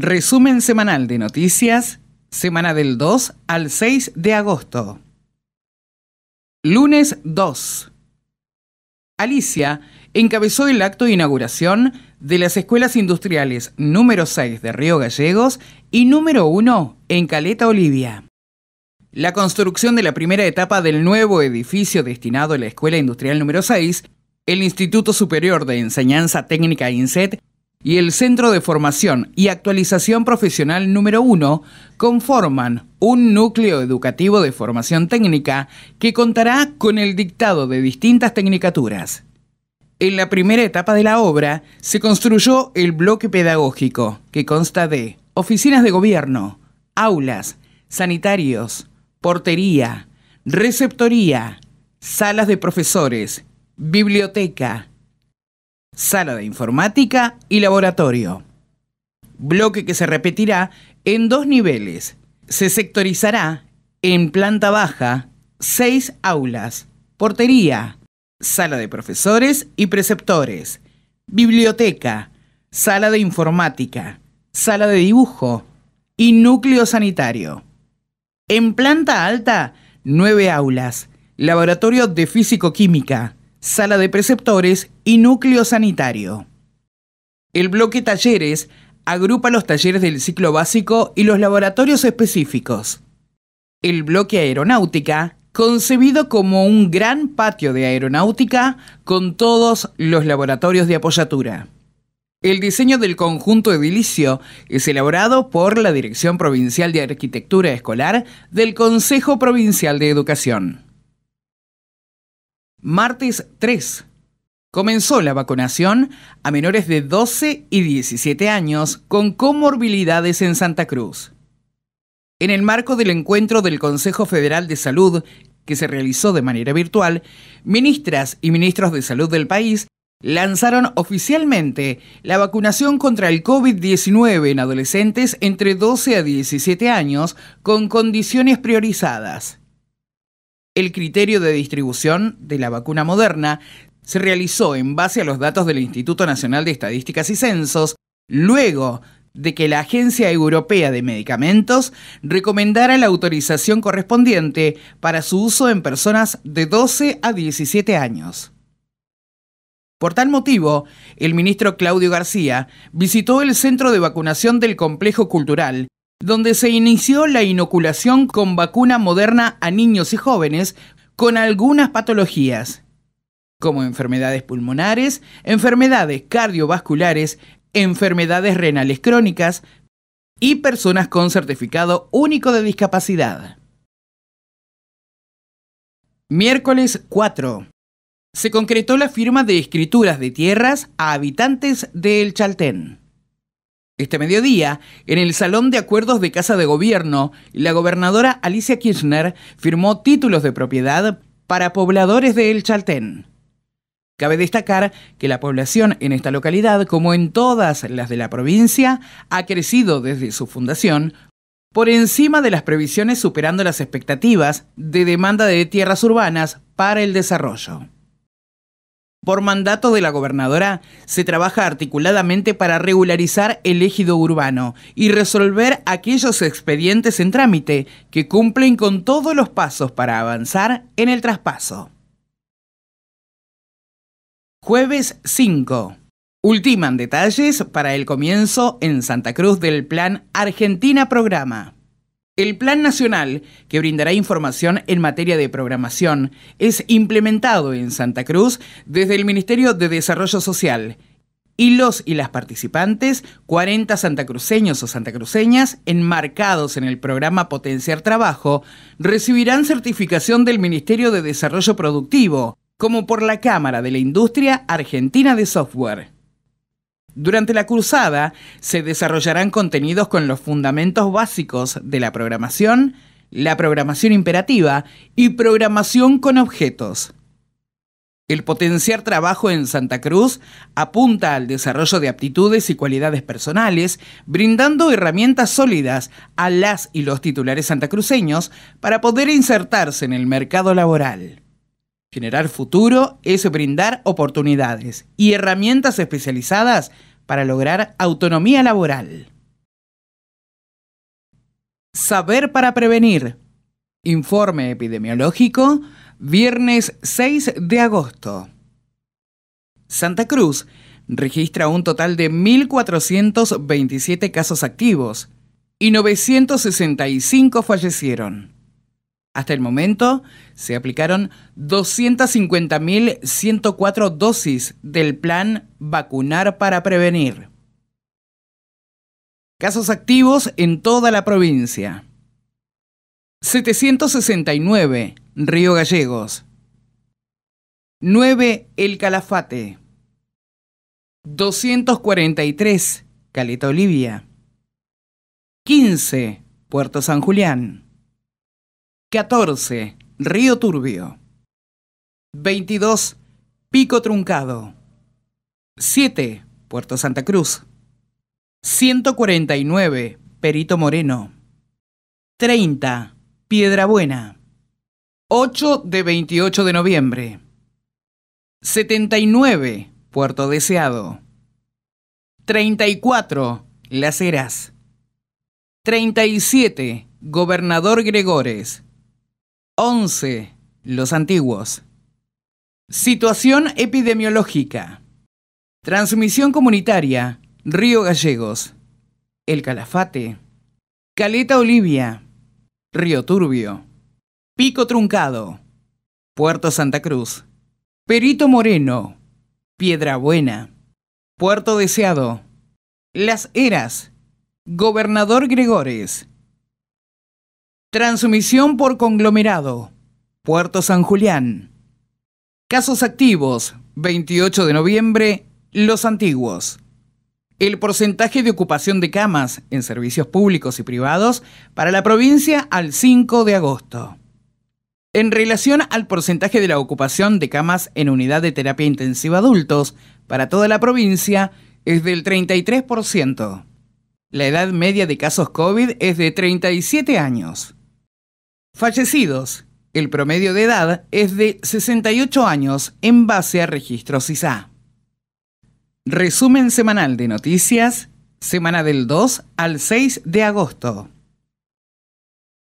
Resumen semanal de noticias, semana del 2 al 6 de agosto. Lunes 2. Alicia encabezó el acto de inauguración de las escuelas industriales número 6 de Río Gallegos y número 1 en Caleta Olivia. La construcción de la primera etapa del nuevo edificio destinado a la Escuela Industrial número 6, el Instituto Superior de Enseñanza Técnica INSET, y el Centro de Formación y Actualización Profesional número 1 conforman un núcleo educativo de formación técnica que contará con el dictado de distintas tecnicaturas. En la primera etapa de la obra se construyó el bloque pedagógico, que consta de oficinas de gobierno, aulas, sanitarios, portería, receptoría, salas de profesores, biblioteca, sala de informática y laboratorio. Bloque que se repetirá en dos niveles. Se sectorizará en planta baja seis aulas, portería, sala de profesores y preceptores, biblioteca, sala de informática, sala de dibujo y núcleo sanitario. En planta alta, nueve aulas, laboratorio de físico-química, sala de preceptores y núcleo sanitario. El bloque talleres agrupa los talleres del ciclo básico y los laboratorios específicos. El bloque aeronáutica, concebido como un gran patio de aeronáutica con todos los laboratorios de apoyatura. El diseño del conjunto edilicio es elaborado por la Dirección Provincial de Arquitectura Escolar del Consejo Provincial de Educación. Martes 3. Comenzó la vacunación a menores de 12 y 17 años con comorbilidades en Santa Cruz. En el marco del encuentro del Consejo Federal de Salud, que se realizó de manera virtual, ministras y ministros de salud del país lanzaron oficialmente la vacunación contra el COVID-19 en adolescentes entre 12 a 17 años con condiciones priorizadas el criterio de distribución de la vacuna moderna se realizó en base a los datos del Instituto Nacional de Estadísticas y Censos, luego de que la Agencia Europea de Medicamentos recomendara la autorización correspondiente para su uso en personas de 12 a 17 años. Por tal motivo, el ministro Claudio García visitó el centro de vacunación del Complejo Cultural donde se inició la inoculación con vacuna moderna a niños y jóvenes con algunas patologías, como enfermedades pulmonares, enfermedades cardiovasculares, enfermedades renales crónicas y personas con certificado único de discapacidad. Miércoles 4. Se concretó la firma de escrituras de tierras a habitantes del Chaltén. Este mediodía, en el Salón de Acuerdos de Casa de Gobierno, la gobernadora Alicia Kirchner firmó títulos de propiedad para pobladores de El Chaltén. Cabe destacar que la población en esta localidad, como en todas las de la provincia, ha crecido desde su fundación por encima de las previsiones superando las expectativas de demanda de tierras urbanas para el desarrollo. Por mandato de la gobernadora, se trabaja articuladamente para regularizar el ejido urbano y resolver aquellos expedientes en trámite que cumplen con todos los pasos para avanzar en el traspaso. Jueves 5. Ultiman detalles para el comienzo en Santa Cruz del Plan Argentina Programa. El Plan Nacional, que brindará información en materia de programación, es implementado en Santa Cruz desde el Ministerio de Desarrollo Social y los y las participantes, 40 santacruceños o santacruceñas enmarcados en el programa Potenciar Trabajo, recibirán certificación del Ministerio de Desarrollo Productivo, como por la Cámara de la Industria Argentina de Software. Durante la cursada se desarrollarán contenidos con los fundamentos básicos de la programación, la programación imperativa y programación con objetos. El potenciar trabajo en Santa Cruz apunta al desarrollo de aptitudes y cualidades personales, brindando herramientas sólidas a las y los titulares santacruceños para poder insertarse en el mercado laboral. Generar futuro es brindar oportunidades y herramientas especializadas para lograr autonomía laboral. Saber para prevenir. Informe epidemiológico, viernes 6 de agosto. Santa Cruz registra un total de 1.427 casos activos y 965 fallecieron. Hasta el momento se aplicaron 250.104 dosis del plan Vacunar para Prevenir. Casos activos en toda la provincia. 769, Río Gallegos. 9, El Calafate. 243, Caleta Olivia. 15, Puerto San Julián. 14. Río Turbio. 22. Pico Truncado. 7. Puerto Santa Cruz. 149. Perito Moreno. 30. Piedra Buena. 8 de 28 de noviembre. 79. Puerto Deseado. 34. Las Heras. 37. Gobernador Gregores. 11. Los antiguos. Situación epidemiológica. Transmisión comunitaria. Río Gallegos. El Calafate. Caleta Olivia. Río Turbio. Pico Truncado. Puerto Santa Cruz. Perito Moreno. Piedra Buena. Puerto Deseado. Las Heras. Gobernador Gregores. Transmisión por conglomerado. Puerto San Julián. Casos activos. 28 de noviembre. Los antiguos. El porcentaje de ocupación de camas en servicios públicos y privados para la provincia al 5 de agosto. En relación al porcentaje de la ocupación de camas en unidad de terapia intensiva adultos para toda la provincia es del 33%. La edad media de casos COVID es de 37 años. Fallecidos. El promedio de edad es de 68 años en base a registros ISA. Resumen semanal de noticias, semana del 2 al 6 de agosto.